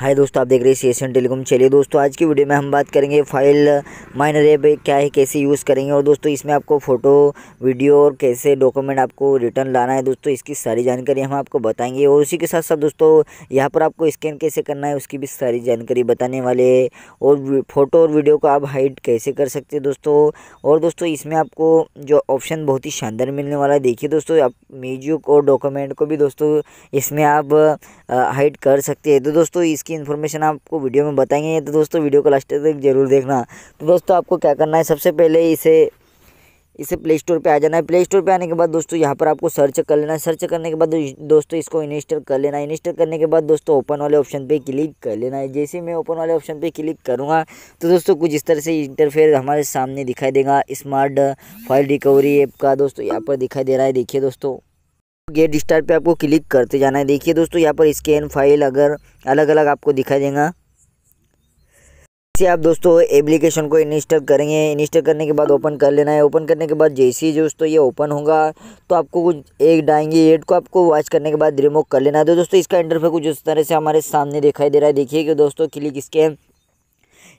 हाय दोस्तों आप देख रहे हैं सी एस एन टेलीकॉम चलिए दोस्तों आज की वीडियो में हम बात करेंगे फाइल माइनर ऐप क्या है कैसे यूज़ करेंगे और दोस्तों इसमें आपको फ़ोटो वीडियो और कैसे डॉक्यूमेंट आपको रिटर्न लाना है दोस्तों इसकी सारी जानकारी हम आपको बताएंगे और उसी के साथ साथ दोस्तों यहाँ पर आपको स्कैन कैसे करना है उसकी भी सारी जानकारी बताने वाले और फ़ोटो और वीडियो को आप हाइड कैसे कर सकते हैं दोस्तों और दोस्तों इसमें आपको जो ऑप्शन बहुत ही शानदार मिलने वाला है देखिए दोस्तों आप म्यूजिक और डॉक्यूमेंट को भी दोस्तों इसमें आप हाइड कर सकते हैं तो दोस्तों इस इसकी इन्फॉर्मेशन आपको वीडियो में बताएंगे तो दोस्तों वीडियो को लास्ट तक जरूर देखना तो दोस्तों आपको क्या करना है सबसे पहले इसे इसे प्ले स्टोर पे आ जाना है प्ले स्टोर पे आने के बाद दोस्तों यहाँ पर आपको सर्च कर लेना है सर्च करने के बाद दोस्तों इसको इंस्टॉल कर लेना है इंस्टॉल करने के बाद दोस्तों ओपन वाले ऑप्शन पे क्लिक कर लेना है जैसे मैं ओपन वाले ऑप्शन पे क्लिक करूँगा तो दोस्तों कुछ इस तरह से इंटरफेयर हमारे सामने दिखाई देगा स्मार्ट फाइल रिकवरी ऐप का दोस्तों यहाँ पर दिखाई दे रहा है देखिए दोस्तों गेट स्टार्ट पे आपको क्लिक करते जाना है देखिए दोस्तों यहाँ पर स्कैन फाइल अगर अलग अलग आपको दिखाई देगा जैसे आप दोस्तों एप्लीकेशन को इंस्टॉल करेंगे इंस्टॉल करने के बाद ओपन कर लेना है ओपन करने के बाद जैसे ही दोस्तों ये ओपन होगा तो आपको कुछ एक डाएंगे एड को आपको वॉच करने के बाद रिमूव कर लेना है तो दोस्तों इसका इंटरफेस कुछ इस तरह से हमारे सामने दिखाई दे रहा है देखिए कि दोस्तों क्लिक स्कैन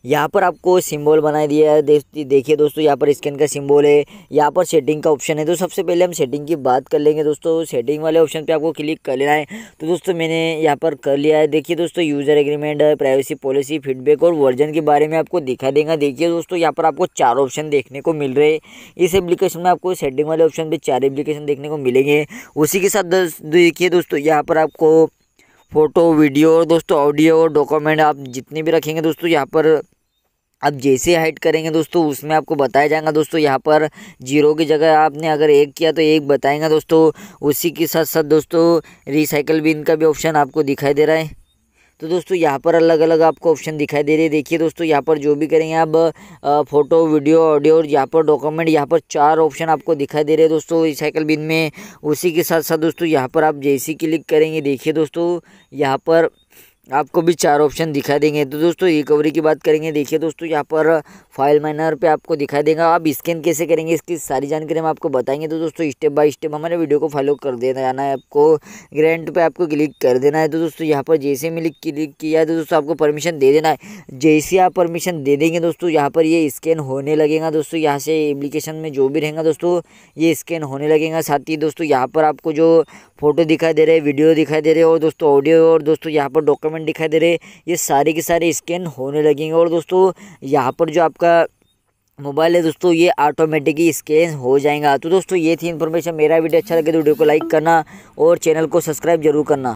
यहाँ पर आपको सिंबल बना दिया है देखिए दोस्तों यहाँ पर स्कैन का सिंबल है यहाँ पर सेटिंग का ऑप्शन है तो सबसे पहले हम सेटिंग की बात कर लेंगे दोस्तों सेटिंग वाले ऑप्शन पर आपको क्लिक कर लेना है तो दोस्तों मैंने यहाँ पर कर लिया है देखिए दोस्तों user agreement privacy policy feedback और वर्जन के बारे में आपको दिखा देगा देखिए दोस्तों यहाँ पर आपको चार ऑप्शन देखने को मिल रहे इस एप्लीकेशन में आपको सेटिंग वाले ऑप्शन पर चार एप्लीकेशन देखने को मिलेंगे उसी के साथ देखिए दोस्तों यहाँ पर आपको फ़ोटो वीडियो और दोस्तों ऑडियो और डॉक्यूमेंट आप जितने भी रखेंगे दोस्तों यहाँ पर आप जैसे हाइट करेंगे दोस्तों उसमें आपको बताया जाएगा दोस्तों यहाँ पर जीरो की जगह आपने अगर एक किया तो एक बताएंगे दोस्तों उसी के साथ साथ दोस्तों रिसाइकल बिन का भी ऑप्शन आपको दिखाई दे रहा है तो दोस्तों यहाँ पर अलग अलग आपको ऑप्शन दिखाई दे रही है देखिए दोस्तों यहाँ पर जो भी करेंगे आप फोटो वीडियो ऑडियो और यहाँ पर डॉक्यूमेंट यहाँ पर चार ऑप्शन आपको दिखाई दे रहे हैं दोस्तों रिसाइकल साइकिल बिन में उसी के साथ साथ दोस्तों यहाँ पर आप जैसी क्लिक करेंगे देखिए दोस्तों यहाँ पर आपको भी चार ऑप्शन दिखाई देंगे तो दोस्तों रिकवरी की बात करेंगे देखिए दोस्तों यहाँ पर फाइल माइनर पे आपको दिखाई देगा आप स्कैन कैसे करेंगे इसकी सारी जानकारी हम आपको बताएंगे तो दोस्तों स्टेप बाय स्टेप हमारे वीडियो को फॉलो कर देना जाना है आपको ग्रेंट पे आपको क्लिक कर देना है तो दोस्तों यहाँ पर जैसे मिली क्लिक किया है तो दोस्तों आपको परमिशन दे देना है जैसे आप परमिशन दे देंगे दोस्तों यहाँ पर ये स्कैन होने लगेगा दोस्तों यहाँ से एप्लीकेशन में जो भी रहेगा दोस्तों ये स्कैन होने लगेगा साथ ही दोस्तों यहाँ पर आपको जो फोटो दिखाई दे रहे वीडियो दिखाई दे रहे और दोस्तों ऑडियो और दोस्तों यहाँ पर डॉक्यूमेंट डायमंड दिखाई दे रहे ये सारे के सारे स्कैन होने लगेंगे और दोस्तों यहाँ पर जो आपका मोबाइल है दोस्तों ये ऑटोमेटिकली स्कैन हो जाएगा तो दोस्तों ये थी इन्फॉर्मेशन मेरा वीडियो अच्छा लगे तो वीडियो को लाइक करना और चैनल को सब्सक्राइब जरूर करना